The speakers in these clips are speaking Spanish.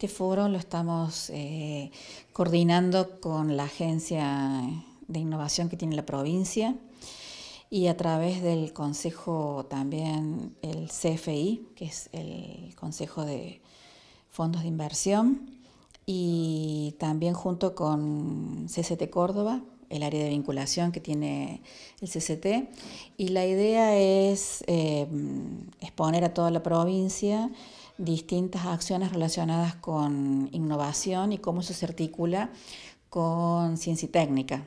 este foro lo estamos eh, coordinando con la agencia de innovación que tiene la provincia y a través del consejo también, el CFI, que es el Consejo de Fondos de Inversión, y también junto con CCT Córdoba, el área de vinculación que tiene el CCT. Y la idea es eh, exponer a toda la provincia distintas acciones relacionadas con innovación y cómo eso se articula con ciencia y técnica.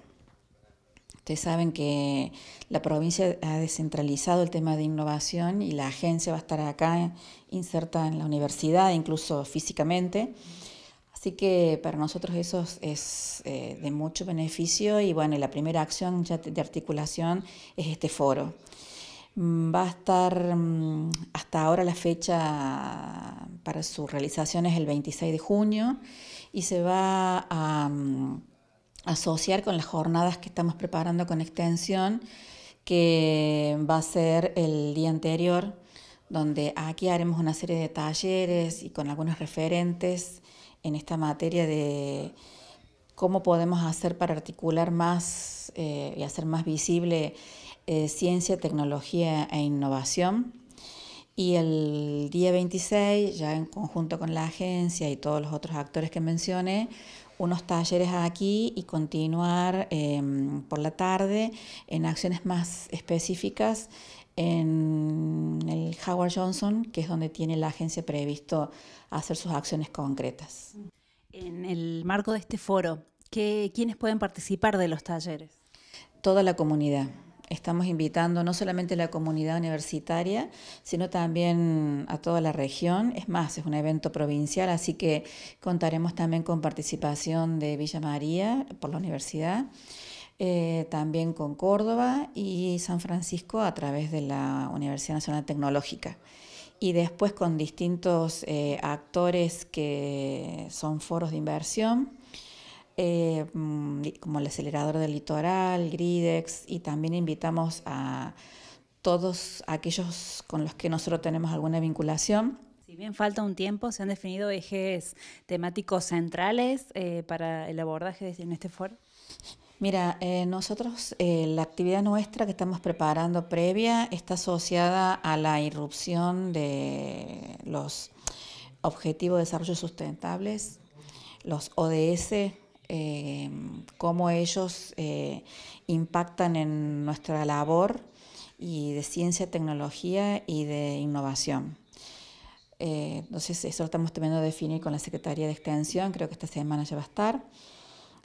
Ustedes saben que la provincia ha descentralizado el tema de innovación y la agencia va a estar acá inserta en la universidad, incluso físicamente. Así que para nosotros eso es eh, de mucho beneficio y bueno, la primera acción de articulación es este foro. Mm, va a estar mm, hasta ahora la fecha para su realización es el 26 de junio y se va a mm, asociar con las jornadas que estamos preparando con extensión, que va a ser el día anterior, donde aquí haremos una serie de talleres y con algunos referentes en esta materia de cómo podemos hacer para articular más eh, y hacer más visible eh, ciencia, Tecnología e Innovación. Y el día 26, ya en conjunto con la agencia y todos los otros actores que mencioné, unos talleres aquí y continuar em, por la tarde en acciones más específicas en el Howard Johnson, que es donde tiene la agencia previsto hacer sus acciones concretas. En el marco de este foro, ¿quiénes pueden participar de los talleres? Toda la comunidad estamos invitando no solamente a la comunidad universitaria, sino también a toda la región. Es más, es un evento provincial, así que contaremos también con participación de Villa María por la universidad. Eh, también con Córdoba y San Francisco a través de la Universidad Nacional Tecnológica y después con distintos eh, actores que son foros de inversión eh, mm, como el acelerador del litoral, Gridex, y también invitamos a todos aquellos con los que nosotros tenemos alguna vinculación. Si bien falta un tiempo, se han definido ejes temáticos centrales eh, para el abordaje en este foro. Mira, eh, nosotros, la actividad nuestra que estamos preparando previa está asociada a la irrupción de los Objetivos de Desarrollo Sustentables, los ODS, Em, cómo ellos eh, impactan en nuestra labor y de ciencia, tecnología y de innovación. entonces, eh, eso lo estamos teniendo que definir con la Secretaría de Extensión, creo que esta semana ya va a estar.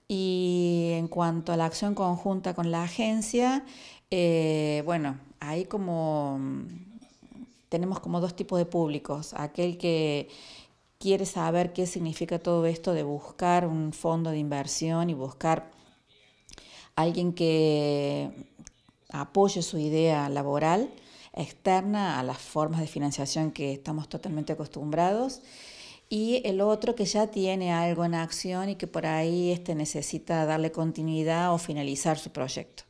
Y en cuanto a la acción conjunta con la agencia, eh, bueno, ahí como mm, tenemos como dos tipos de públicos, aquel que, quiere saber qué significa todo esto de buscar un fondo de inversión y buscar alguien que apoye su idea laboral externa a las formas de financiación que estamos totalmente acostumbrados y el otro que ya tiene algo en acción y que por ahí este necesita darle continuidad o finalizar su proyecto.